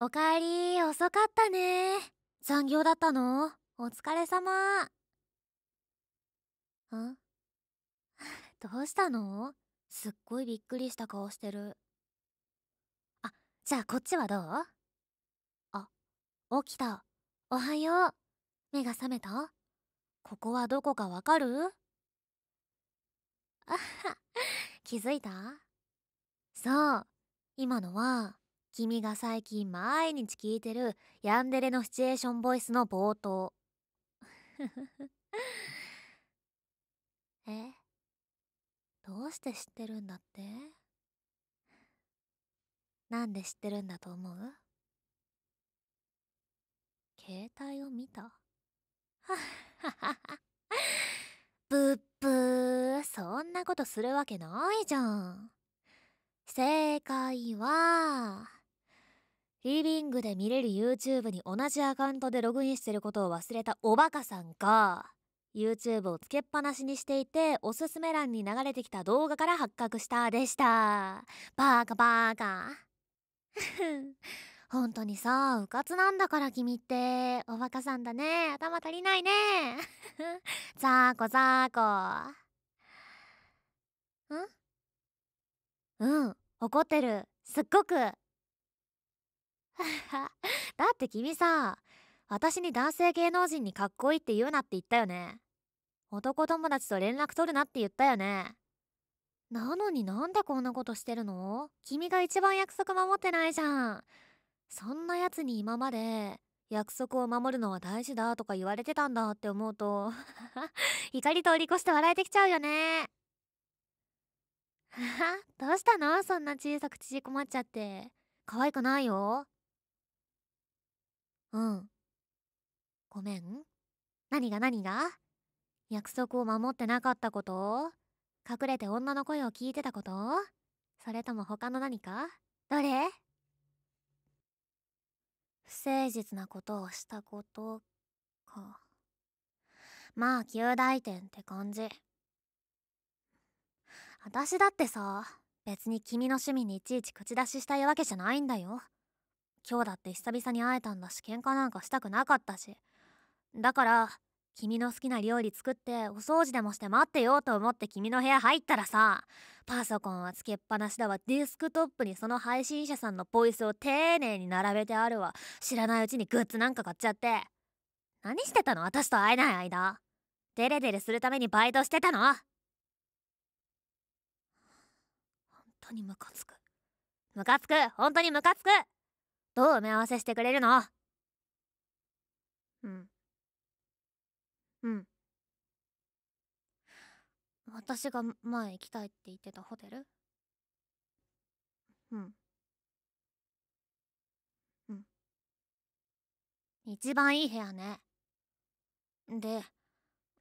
おかえり、遅かったね。残業だったのお疲れ様。ん どうしたのすっごいびっくりした顔してる。あ、じゃあこっちはどうあ、起きた。おはよう。目が覚めたここはどこかわかるあは、気づいたそう、今のは、君が最近毎日聞いてるヤンデレのシチュエーションボイスの冒頭。えどうして知ってるんだってなんで知ってるんだと思う携帯を見たぶっぶー、そんなことするわけないじゃん。正解は、リビングで見れる YouTube に同じアカウントでログインしてることを忘れたおバカさんが、YouTube をつけっぱなしにしていて、おすすめ欄に流れてきた動画から発覚したでした。バーカバーカ。本当にさ、うかつなんだから君って、おバカさんだね。頭足りないね。ザーコザーコ。んうん、怒ってる。すっごく。だって君さ私に男性芸能人にかっこいいって言うなって言ったよね男友達と連絡取るなって言ったよねなのになんでこんなことしてるの君が一番約束守ってないじゃんそんなやつに今まで約束を守るのは大事だとか言われてたんだって思うと 怒り通り越して笑えてきちゃうよね どうしたのそんな小さく縮こまっちゃって可愛くないようんごめん何が何が約束を守ってなかったこと隠れて女の声を聞いてたことそれとも他の何かどれ不誠実なことをしたことかまあ及大点って感じ私だってさ別に君の趣味にいちいち口出ししたいわけじゃないんだよ今日だって久々に会えたんだし喧嘩なんかしたくなかったしだから君の好きな料理作ってお掃除でもして待ってようと思って君の部屋入ったらさパソコンはつけっぱなしだわデスクトップにその配信者さんのボイスを丁寧に並べてあるわ知らないうちにグッズなんか買っちゃって何してたの私と会えない間デレデレするためにバイトしてたの本当にムカつくムカつく本当にムカつくどう埋め合わせしてくれるのうんうん私が前行きたいって言ってたホテルうんうん一番いい部屋ねで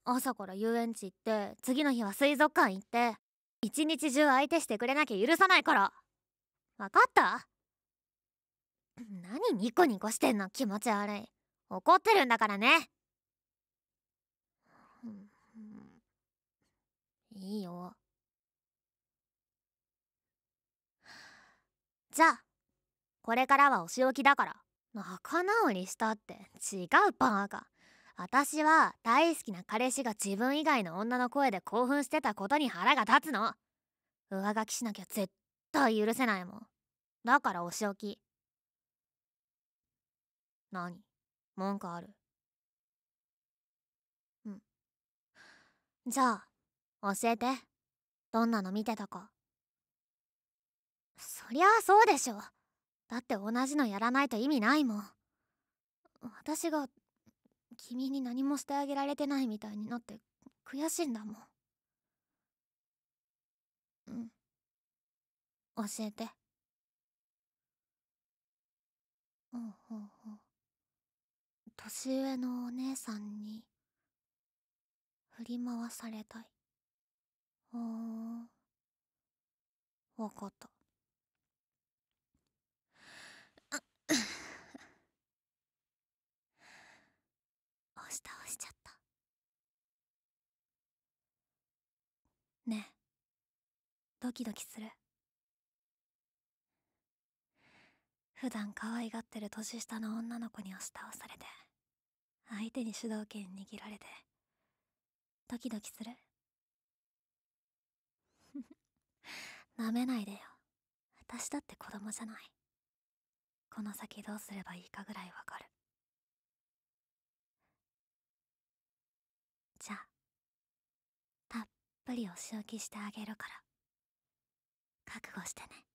朝から遊園地行って次の日は水族館行って一日中相手してくれなきゃ許さないから分かった何ニコニコしてんの気持ち悪い怒ってるんだからねいいよじゃあこれからはお仕置きだから仲直りしたって違うパバカ私は大好きな彼氏が自分以外の女の声で興奮してたことに腹が立つの上書きしなきゃ絶対許せないもんだからお仕置き何文句あるうん。じゃあ、教えて。どんなの見てたか。そりゃあそうでしょ。だって同じのやらないと意味ないもん。私が、君に何もしてあげられてないみたいになって悔しいんだもん。うん。教えて。うんうんうん。年上のお姉さんに、振り回されたい。おーん。わかった。あ 押し倒しちゃった。ねえ、ドキドキする。普段可愛がってる年下の女の子に押し倒されて。相手に主導権握られて、ドキドキする。舐めないでよ。私だって子供じゃない。この先どうすればいいかぐらいわかる。じゃあ、たっぷりお仕置きしてあげるから。覚悟してね。